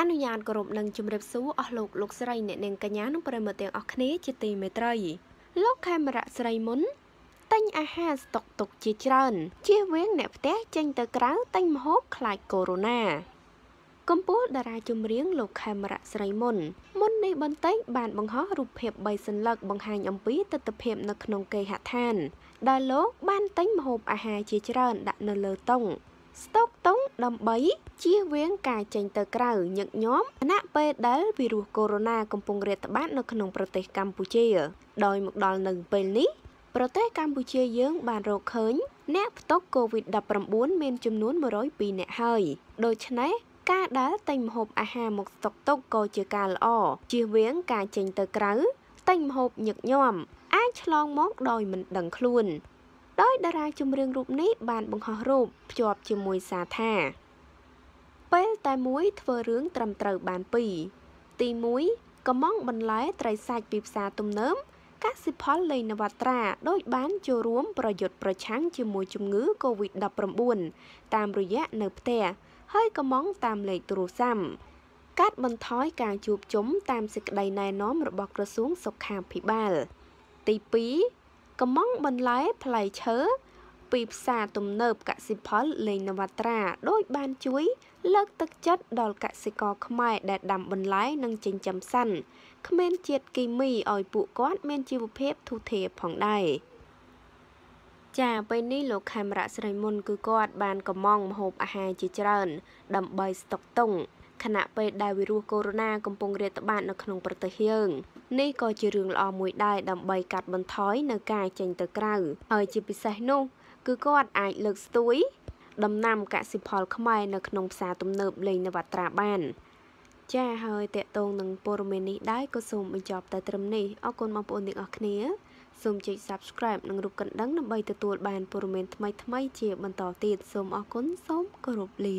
អនុញ្ញាតគោរពនិងជម្រាបសួរអស់លោកលោកស្រីអ្នកនាងកញ្ញានិងប្រិមត្តទាំងអស់គ្នាជាទីមេត្រីលោកខេមរៈស្រីមុនទិញអាហារស្តុកទុកជាច្រើនជៀសវាងអ្នកផ្ទះចេញទៅក្រៅទិញម្ហូបខ្លាចកូវីដ -19 កម្ពុជាតារាចម្រៀងលោកខេមរៈស្រីមុនមុននេះបន្តិចបានបង្ហោះរូបភាព3សន្លឹក បង្ហាញអំពីទស្សនវិជ្ជានៅក្នុងគេហដ្ឋាន ដែលលោកបានទិញម្ហូបអាហារជាច្រើនដាក់នៅលើតុស្តុកតុងដើម្បីជៀសវាងការចេញទៅក្រៅញឹកញាប់ខណៈពេលដែលវីរុសកូវីដ -19 កំពុងរាតត្បាត នៅក្នុងប្រទេសកម្ពុជា ដោយមកដល់នៅពេលនេះប្រទេសកម្ពុជាយើង បានរកឃើញអ្នកផ្ទុក COVID-19 មានចំនួន102អ្នកហើយដូច្នេះការដែលទិញម្ហូបអាហារមកស្តុកទុកក៏ជាការល្អជៀសវាងការចេញទៅក្រៅទិញម្ហូបញឹកញាប់អាចឆ្លងមកដោយមិនដឹងខ្លួនដោយតារាចម្រៀងរូបនេះ បានបង្ហោះរូបភ្ជាប់ជាមួយសារថា ពេលតែមួយធ្វើរឿងត្រឹមត្រូវបានពីរទី1កំងបន្លែត្រីសាច់ពីផ្សារទំនើបកសិផលលេងនវត្រាដោយបានចូលរួមប្រយុទ្ធប្រឆាំងជាមួយជំងឺ Covid-19 តាមរយៈនៅផ្ទះហើយកំងតាមលេខទូរស័ព្ទកាត់បន្ថយការជួបជុំតាមសេចក្តីណែនាំរបស់ក្រសួងសុខាភិបាល ទី2កំងបន្លែផ្លែឈើពីផ្សារទំនើបកសិផលលេងនវត្រា ដោយបានជួយ លើកទឹកចិត្តដល់កសិករខ្មែរដែលដាំបន្លែនិងចិញ្ចឹមសัตว์គ្មានជាតិគីមីឲ្យពួកគាត់មានជីវភាពធូរធារផងដែរចាពេលនេះលោកខេមរៈស្រីមុនគឺគាត់បានកំងមហូបអាហារជាច្រើនដើម្បីស្តុកទុងខណៈពេលដែលវីរុសកូវីដ -19 កំពុងរាតត្បាតនៅក្នុងប្រទេសយើងនេះក៏ជារឿងល្អមួយដែរដើម្បីកាត់បន្ថយនៅការចេញទៅក្រៅហើយជាពិសេសនោះគឺគាត់អាចលើកស្ទួយ ដំណាំកសិផលខ្មែរនៅក្នុងផ្សារទំនើបលេងនវត្រាបានចាហើយតកតងនឹងព័ត៌មាននេះដែរក៏សូមបញ្ចប់តែត្រឹមនេះអរគុណបងប្អូនទាំងអស់គ្នាសូមចុច Subscribe និងរូបកណ្ដឹងដើម្បីទទួលបានព័ត៌មានថ្មីៗជាបន្តទៀតសូមអរគុណសូមគោរពលា